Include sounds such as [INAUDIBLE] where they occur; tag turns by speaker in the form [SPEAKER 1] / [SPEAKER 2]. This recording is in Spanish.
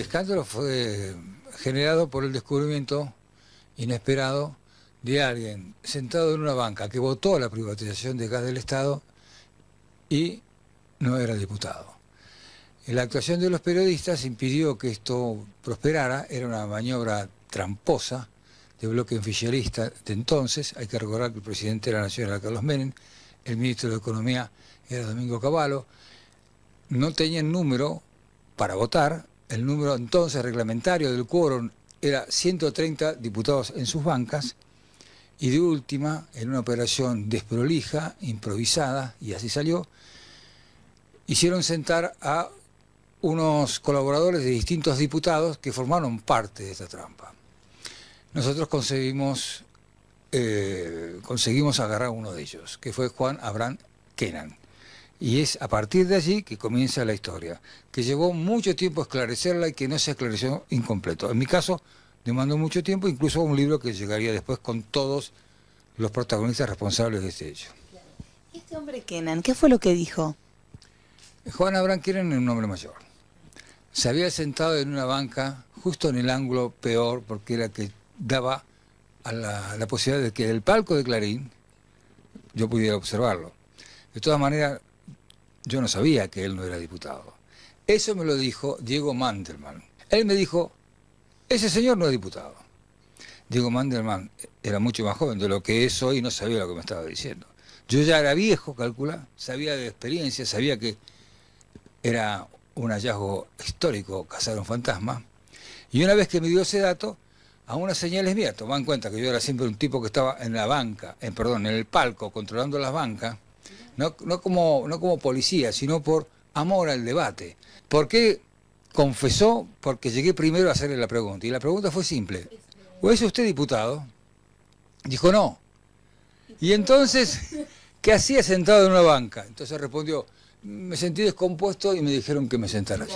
[SPEAKER 1] El escándalo fue generado por el descubrimiento inesperado de alguien sentado en una banca que votó la privatización de gas del Estado y no era diputado. La actuación de los periodistas impidió que esto prosperara, era una maniobra tramposa de bloque oficialista de entonces, hay que recordar que el presidente de la Nación era Carlos Menem, el ministro de Economía era Domingo Cavallo, no tenían número para votar el número entonces reglamentario del quórum era 130 diputados en sus bancas y de última, en una operación desprolija, improvisada, y así salió, hicieron sentar a unos colaboradores de distintos diputados que formaron parte de esta trampa. Nosotros conseguimos, eh, agarrar a uno de ellos, que fue Juan Abraham Kenan. Y es a partir de allí que comienza la historia, que llevó mucho tiempo esclarecerla y que no se esclareció incompleto. En mi caso, demandó mucho tiempo, incluso un libro que llegaría después con todos los protagonistas responsables de este hecho. Este hombre Kenan, ¿qué fue lo que dijo? Juan Abraham Kenan es un hombre mayor. Se había sentado en una banca justo en el ángulo peor porque era que daba a la, la posibilidad de que el palco de Clarín yo pudiera observarlo. De todas maneras, yo no sabía que él no era diputado. Eso me lo dijo Diego Mandelman. Él me dijo, ese señor no es diputado. Diego Mandelman era mucho más joven de lo que es hoy y no sabía lo que me estaba diciendo. Yo ya era viejo, calcula, sabía de experiencia, sabía que era un hallazgo histórico cazar un fantasma. Y una vez que me dio ese dato, a unas señales mías, tomaban en cuenta que yo era siempre un tipo que estaba en la banca, en, perdón, en el palco, controlando las bancas, no, no, como, no como policía, sino por amor al debate. ¿Por qué confesó? Porque llegué primero a hacerle la pregunta. Y la pregunta fue simple. ¿O es usted diputado? Dijo no. Y entonces, [LAUGHS] ¿qué hacía sentado en una banca? Entonces respondió, me sentí descompuesto y me dijeron que me sentara allí.